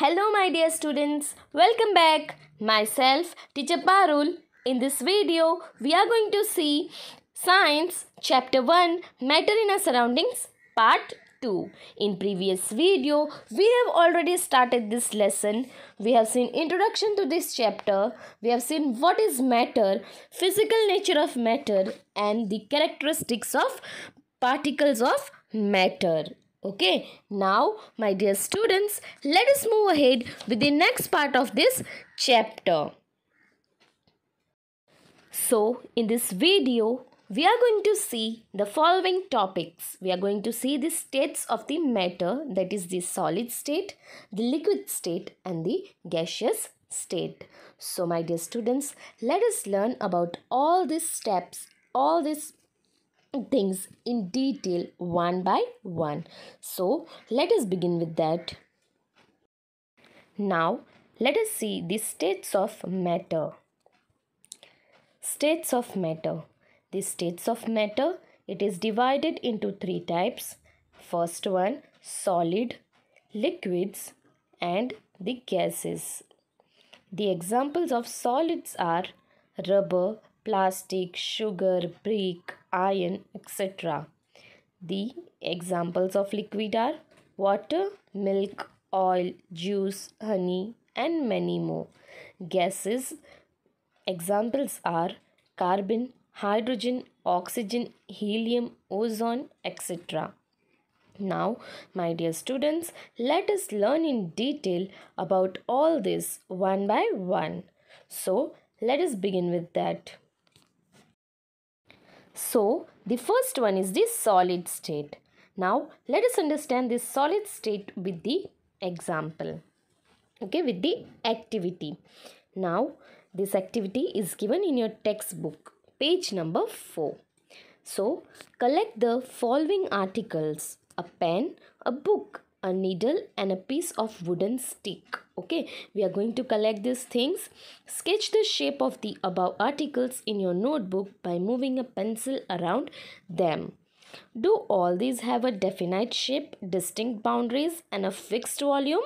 Hello my dear students, welcome back. Myself, teacher Parul. In this video, we are going to see Science Chapter 1 Matter in our Surroundings Part 2. In previous video, we have already started this lesson. We have seen introduction to this chapter. We have seen what is matter, physical nature of matter and the characteristics of particles of matter Okay, now my dear students, let us move ahead with the next part of this chapter. So, in this video, we are going to see the following topics. We are going to see the states of the matter that is the solid state, the liquid state and the gaseous state. So my dear students, let us learn about all these steps, all these things in detail one by one. So let us begin with that. Now let us see the states of matter. States of matter. The states of matter, it is divided into three types. First one, solid, liquids and the gases. The examples of solids are rubber, plastic, sugar, brick, iron, etc. The examples of liquid are water, milk, oil, juice, honey, and many more. Gases examples are carbon, hydrogen, oxygen, helium, ozone, etc. Now, my dear students, let us learn in detail about all this one by one. So, let us begin with that. So, the first one is the solid state. Now, let us understand this solid state with the example. Okay, with the activity. Now, this activity is given in your textbook, page number 4. So, collect the following articles, a pen, a book, a needle and a piece of wooden stick okay we are going to collect these things sketch the shape of the above articles in your notebook by moving a pencil around them do all these have a definite shape distinct boundaries and a fixed volume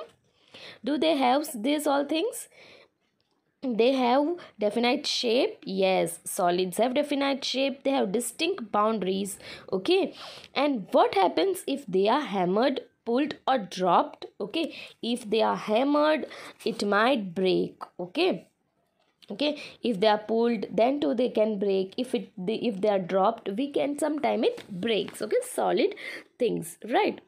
do they have these all things they have definite shape yes solids have definite shape they have distinct boundaries okay and what happens if they are hammered pulled or dropped okay if they are hammered it might break okay okay if they are pulled then too they can break if it they, if they are dropped we can sometime it breaks okay solid things right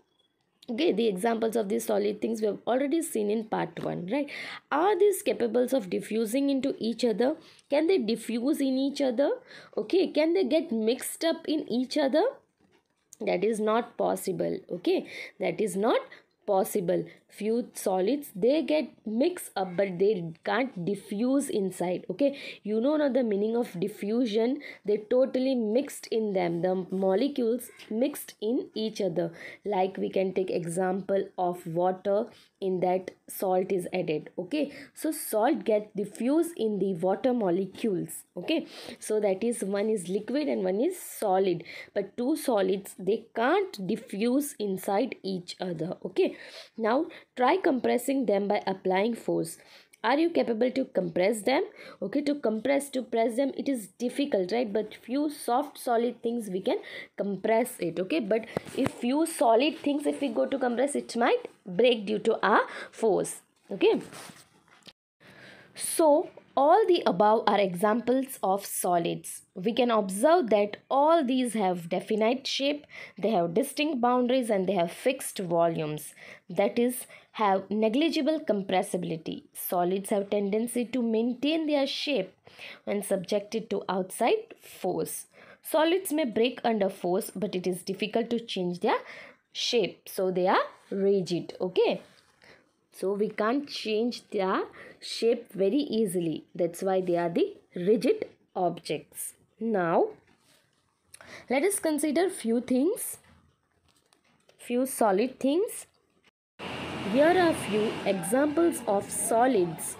okay the examples of these solid things we have already seen in part 1 right are these capables of diffusing into each other can they diffuse in each other okay can they get mixed up in each other that is not possible okay that is not possible few solids they get mixed up but they can't diffuse inside okay you know now the meaning of diffusion they totally mixed in them the molecules mixed in each other like we can take example of water in that salt is added okay so salt get diffused in the water molecules okay so that is one is liquid and one is solid but two solids they can't diffuse inside each other okay now Try compressing them by applying force. Are you capable to compress them? Okay, to compress, to press them, it is difficult, right? But few soft, solid things we can compress it, okay? But if few solid things, if we go to compress, it might break due to our force, okay? So, all the above are examples of solids. We can observe that all these have definite shape, they have distinct boundaries and they have fixed volumes. That is, have negligible compressibility. Solids have tendency to maintain their shape when subjected to outside force. Solids may break under force but it is difficult to change their shape. So they are rigid. Okay. So we can't change their shape very easily. That's why they are the rigid objects. Now, let us consider few things, few solid things. Here are few examples of solids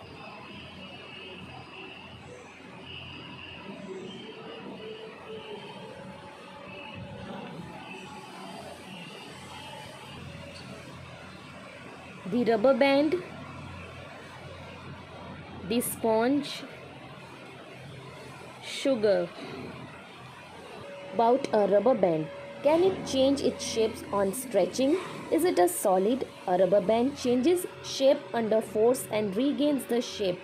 the rubber band, the sponge, sugar. About a rubber band, can it change its shapes on stretching? Is it a solid? A rubber band changes shape under force and regains the shape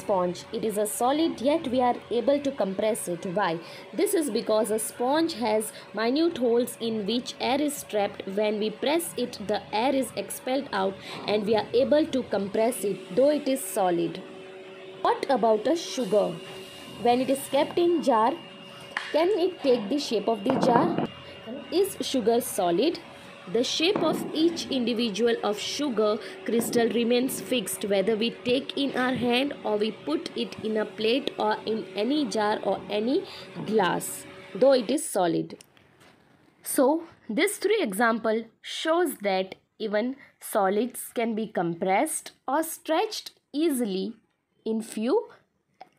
sponge. It is a solid yet we are able to compress it. Why? This is because a sponge has minute holes in which air is trapped. When we press it the air is expelled out and we are able to compress it though it is solid. What about a sugar? When it is kept in jar, can it take the shape of the jar? Is sugar solid? The shape of each individual of sugar crystal remains fixed whether we take in our hand or we put it in a plate or in any jar or any glass though it is solid. So this three example shows that even solids can be compressed or stretched easily in few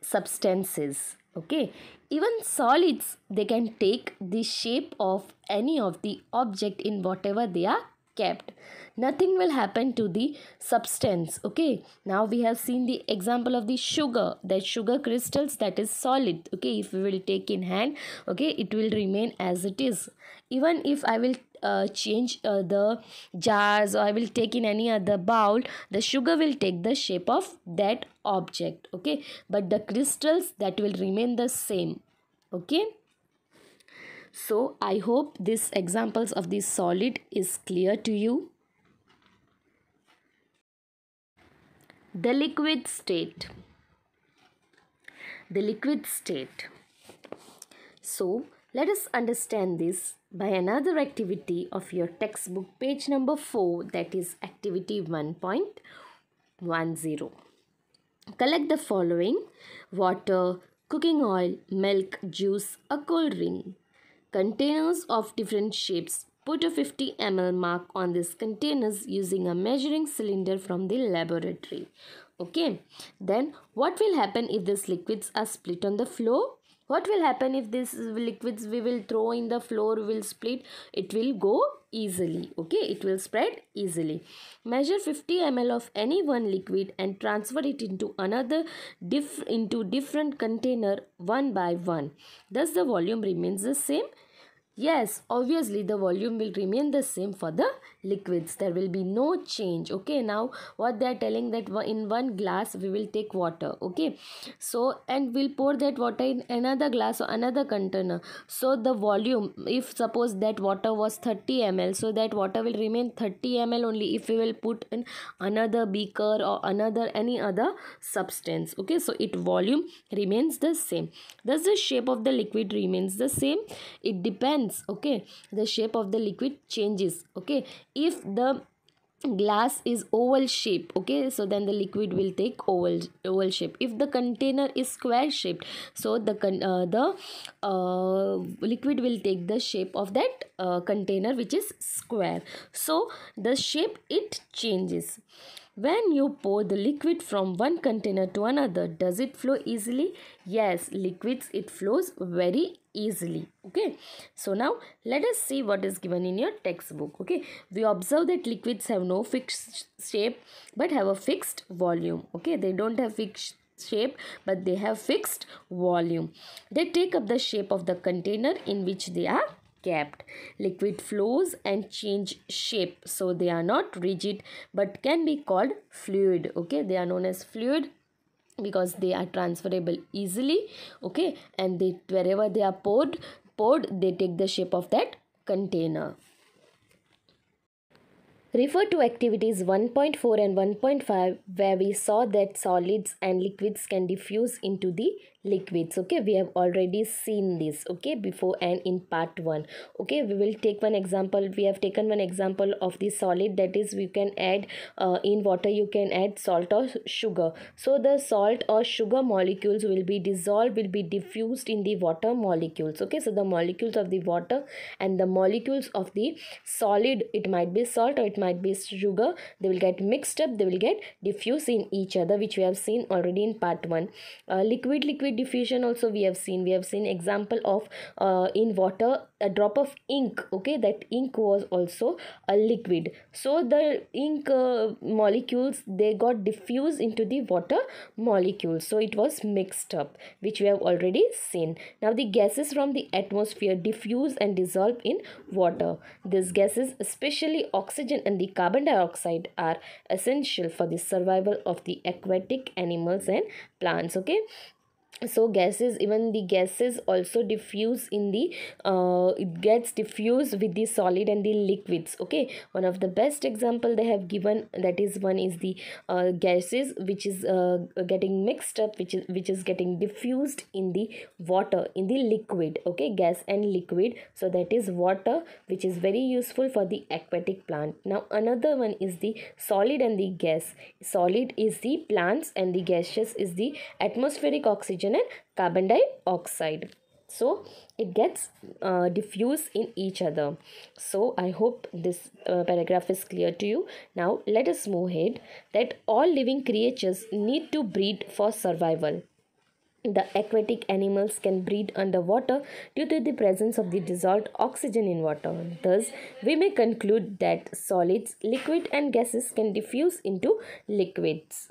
substances okay even solids they can take the shape of any of the object in whatever they are kept nothing will happen to the substance okay now we have seen the example of the sugar that sugar crystals that is solid okay if we will take in hand okay it will remain as it is even if i will uh, change uh, the jars or I will take in any other bowl the sugar will take the shape of that object okay but the crystals that will remain the same okay so I hope these examples of this solid is clear to you the liquid state the liquid state so let us understand this by another activity of your textbook page number 4 that is activity 1.10 collect the following water cooking oil milk juice a cold ring containers of different shapes put a 50 ml mark on these containers using a measuring cylinder from the laboratory okay then what will happen if these liquids are split on the floor what will happen if this liquids we will throw in the floor will split it will go easily okay it will spread easily measure 50 ml of any one liquid and transfer it into another diff into different container one by one thus the volume remains the same Yes, obviously the volume will remain the same for the liquids. There will be no change. Okay, now what they are telling that in one glass we will take water. Okay, so and we'll pour that water in another glass or another container. So the volume, if suppose that water was 30 ml, so that water will remain 30 ml only if we will put in another beaker or another any other substance. Okay, so it volume remains the same. Does the shape of the liquid remains the same. It depends okay the shape of the liquid changes okay if the glass is oval shape okay so then the liquid will take oval oval shape if the container is square shaped so the con uh, the uh, liquid will take the shape of that uh, container which is square so the shape it changes when you pour the liquid from one container to another does it flow easily yes liquids it flows very easily okay so now let us see what is given in your textbook okay we observe that liquids have no fixed shape but have a fixed volume okay they don't have fixed shape but they have fixed volume they take up the shape of the container in which they are kept liquid flows and change shape so they are not rigid but can be called fluid okay they are known as fluid because they are transferable easily okay and they wherever they are poured poured they take the shape of that container Refer to activities 1.4 and 1.5 where we saw that solids and liquids can diffuse into the liquids okay we have already seen this okay before and in part 1 okay we will take one example we have taken one example of the solid that is we can add uh, in water you can add salt or sugar so the salt or sugar molecules will be dissolved will be diffused in the water molecules okay so the molecules of the water and the molecules of the solid it might be salt or it might be sugar they will get mixed up they will get diffused in each other which we have seen already in part 1 uh, liquid liquid liquid diffusion also we have seen we have seen example of uh, in water a drop of ink okay that ink was also a liquid so the ink uh, molecules they got diffused into the water molecules so it was mixed up which we have already seen now the gases from the atmosphere diffuse and dissolve in water these gases especially oxygen and the carbon dioxide are essential for the survival of the aquatic animals and plants okay so gases even the gases also diffuse in the uh, it gets diffused with the solid and the liquids okay one of the best example they have given that is one is the uh, gases which is uh, getting mixed up which is which is getting diffused in the water in the liquid okay gas and liquid so that is water which is very useful for the aquatic plant now another one is the solid and the gas solid is the plants and the gaseous is the atmospheric oxygen oxygen and carbon dioxide so it gets uh, diffused in each other so i hope this uh, paragraph is clear to you now let us move ahead that all living creatures need to breed for survival the aquatic animals can breed underwater due to the presence of the dissolved oxygen in water. Thus, we may conclude that solids, liquid, and gases can diffuse into liquids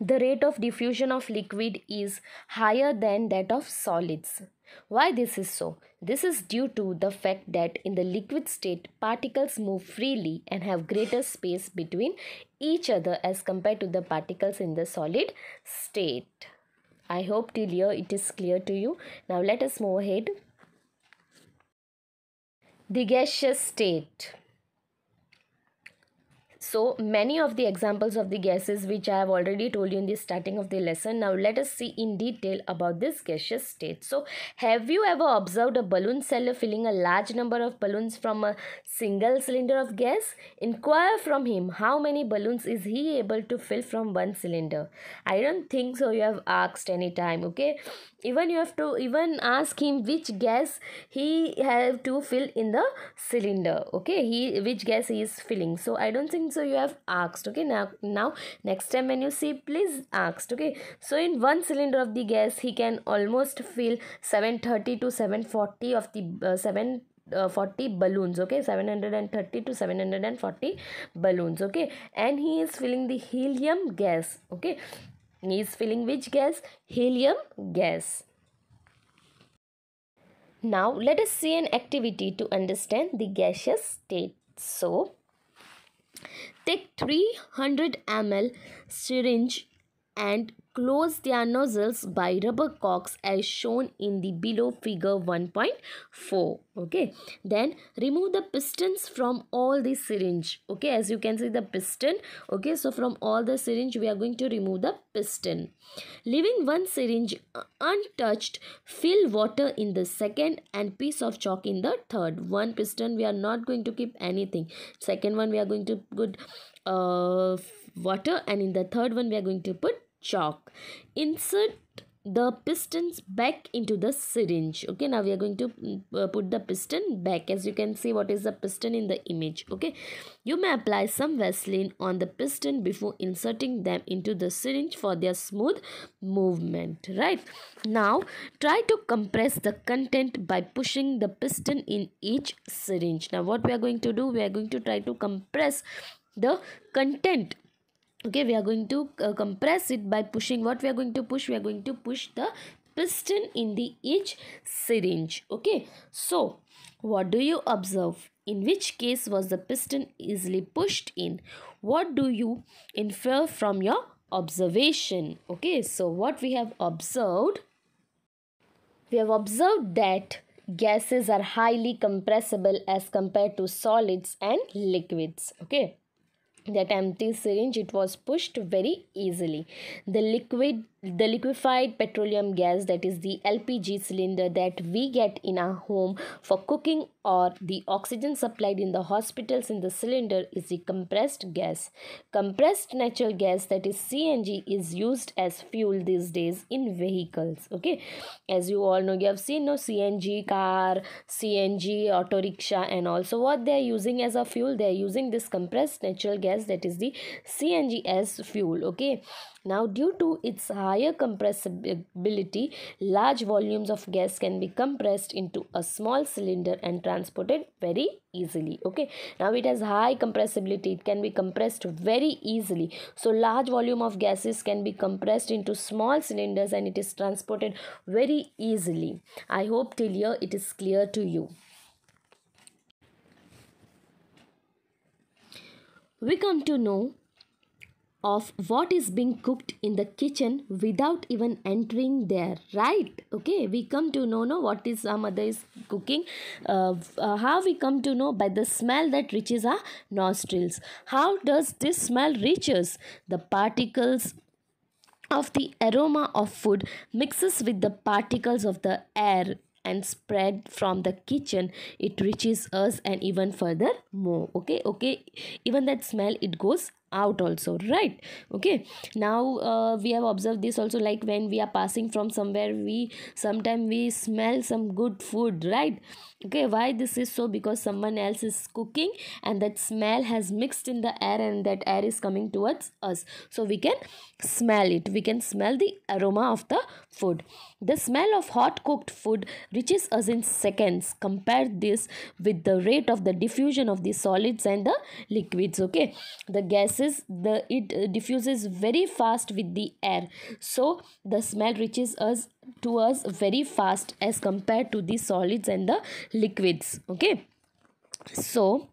the rate of diffusion of liquid is higher than that of solids. Why this is so? This is due to the fact that in the liquid state, particles move freely and have greater space between each other as compared to the particles in the solid state. I hope till here it is clear to you. Now let us move ahead. The gaseous state. So many of the examples of the gases which I have already told you in the starting of the lesson. Now let us see in detail about this gaseous state. So have you ever observed a balloon seller filling a large number of balloons from a single cylinder of gas? Inquire from him how many balloons is he able to fill from one cylinder. I don't think so you have asked any time okay. Even you have to even ask him which gas he have to fill in the cylinder okay he which gas he is filling. So I don't think so so you have asked okay now now next time when you see please asked okay so in one cylinder of the gas he can almost fill 730 to 740 of the uh, 7 uh, 40 balloons okay 730 to 740 balloons okay and he is filling the helium gas okay he is filling which gas helium gas now let us see an activity to understand the gaseous state so Take 300 ml syringe and close their nozzles by rubber cocks as shown in the below figure 1.4 okay then remove the pistons from all the syringe okay as you can see the piston okay so from all the syringe we are going to remove the piston leaving one syringe untouched fill water in the second and piece of chalk in the third one piston we are not going to keep anything second one we are going to put uh, water and in the third one we are going to put chalk. Insert the pistons back into the syringe okay now we are going to mm, uh, put the piston back as you can see what is the piston in the image okay you may apply some vaseline on the piston before inserting them into the syringe for their smooth movement right now try to compress the content by pushing the piston in each syringe now what we are going to do we are going to try to compress the content okay we are going to uh, compress it by pushing what we are going to push we are going to push the piston in the each syringe okay so what do you observe in which case was the piston easily pushed in what do you infer from your observation okay so what we have observed we have observed that gases are highly compressible as compared to solids and liquids okay that empty syringe it was pushed very easily the liquid the liquefied petroleum gas that is the LPG cylinder that we get in our home for cooking or the oxygen supplied in the hospitals in the cylinder is the compressed gas. Compressed natural gas that is CNG is used as fuel these days in vehicles. Okay, as you all know, you have seen no CNG car, CNG auto rickshaw, and also what they are using as a fuel. They are using this compressed natural gas that is the CNG as fuel. Okay, now due to its uh, higher compressibility, large volumes of gas can be compressed into a small cylinder and transported very easily. Okay, now it has high compressibility, it can be compressed very easily. So, large volume of gases can be compressed into small cylinders and it is transported very easily. I hope till here it is clear to you. We come to know of what is being cooked in the kitchen without even entering there right okay we come to know Know what is our mother is cooking uh, uh, how we come to know by the smell that reaches our nostrils how does this smell reaches the particles of the aroma of food mixes with the particles of the air and spread from the kitchen it reaches us and even further more okay okay even that smell it goes out also right okay now uh, we have observed this also like when we are passing from somewhere we sometimes we smell some good food right okay why this is so because someone else is cooking and that smell has mixed in the air and that air is coming towards us so we can smell it we can smell the aroma of the food. The smell of hot cooked food reaches us in seconds. Compare this with the rate of the diffusion of the solids and the liquids. Okay, the gases the it uh, diffuses very fast with the air, so the smell reaches us to us very fast as compared to the solids and the liquids. Okay, so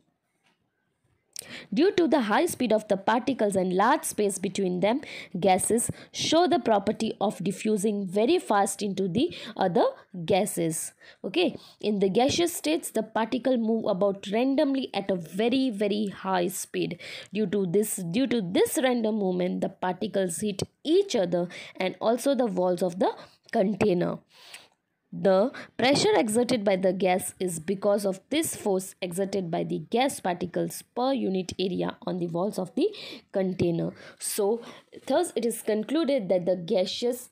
Due to the high speed of the particles and large space between them, gases show the property of diffusing very fast into the other gases. Okay, in the gaseous states, the particle move about randomly at a very very high speed. Due to this, due to this random movement, the particles hit each other and also the walls of the container. The pressure exerted by the gas is because of this force exerted by the gas particles per unit area on the walls of the container. So, thus it is concluded that the gaseous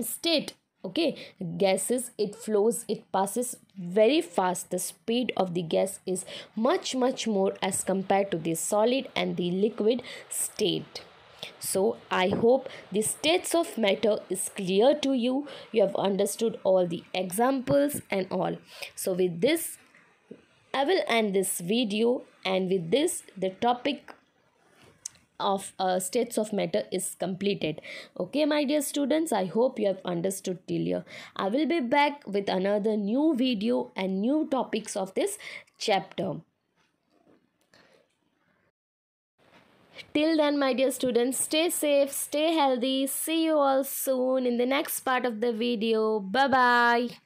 state okay gases it flows it passes very fast the speed of the gas is much much more as compared to the solid and the liquid state so, I hope the states of matter is clear to you. You have understood all the examples and all. So, with this, I will end this video and with this, the topic of uh, states of matter is completed okay my dear students i hope you have understood till here i will be back with another new video and new topics of this chapter Till then, my dear students, stay safe, stay healthy. See you all soon in the next part of the video. Bye bye.